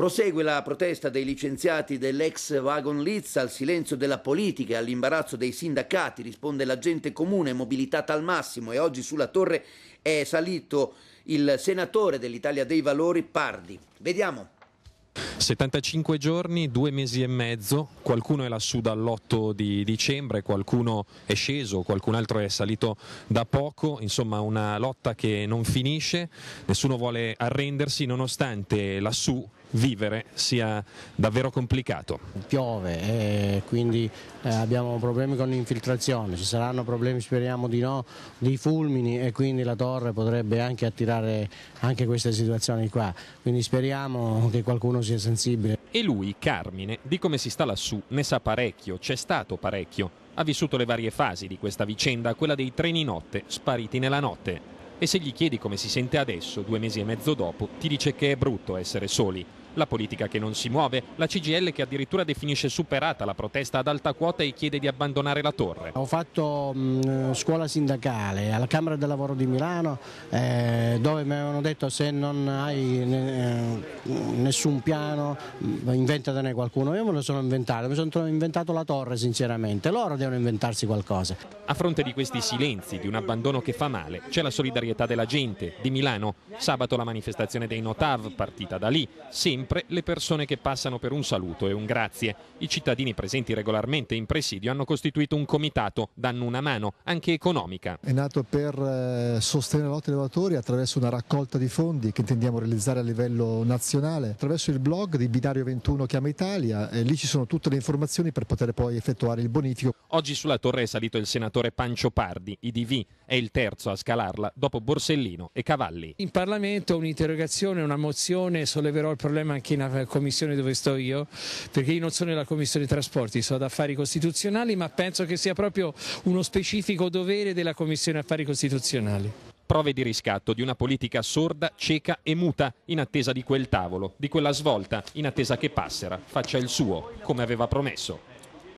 Prosegue la protesta dei licenziati dell'ex Wagon Litz al silenzio della politica e all'imbarazzo dei sindacati, risponde la gente comune mobilitata al massimo e oggi sulla torre è salito il senatore dell'Italia dei Valori Pardi. Vediamo. 75 giorni, due mesi e mezzo, qualcuno è lassù dall'8 di dicembre, qualcuno è sceso, qualcun altro è salito da poco, insomma una lotta che non finisce, nessuno vuole arrendersi nonostante lassù vivere sia davvero complicato. Piove, eh, quindi eh, abbiamo problemi con l'infiltrazione, ci saranno problemi speriamo di no, di fulmini e quindi la torre potrebbe anche attirare anche queste situazioni qua, quindi speriamo che qualcuno sia sensibile. E lui, Carmine, di come si sta lassù ne sa parecchio, c'è stato parecchio. Ha vissuto le varie fasi di questa vicenda, quella dei treni notte spariti nella notte. E se gli chiedi come si sente adesso, due mesi e mezzo dopo, ti dice che è brutto essere soli. La politica che non si muove, la CGL che addirittura definisce superata la protesta ad alta quota e chiede di abbandonare la torre. Ho fatto mh, scuola sindacale alla Camera del Lavoro di Milano eh, dove mi avevano detto se non hai eh, nessun piano, mm, inventatene qualcuno, io me lo sono inventato, mi sono inventato la torre sinceramente, loro devono inventarsi qualcosa. A fronte di questi silenzi, di un abbandono che fa male, c'è la solidarietà della gente, di Milano, sabato la manifestazione dei Notav, partita da lì, sempre le persone che passano per un saluto e un grazie. I cittadini presenti regolarmente in presidio hanno costituito un comitato, danno una mano, anche economica. È nato per eh, sostenere la lotta elevatori attraverso una raccolta di fondi che intendiamo realizzare a livello nazionale attraverso il blog di Binario 21 Chiama Italia, lì ci sono tutte le informazioni per poter poi effettuare il bonifico. Oggi sulla torre è salito il senatore Pancio Pardi, IDV, è il terzo a scalarla dopo Borsellino e Cavalli. In Parlamento un'interrogazione, una mozione solleverò il problema anche in commissione dove sto io, perché io non sono nella commissione trasporti, sono ad affari costituzionali, ma penso che sia proprio uno specifico dovere della commissione affari costituzionali prove di riscatto di una politica sorda, cieca e muta in attesa di quel tavolo, di quella svolta, in attesa che Passera faccia il suo, come aveva promesso.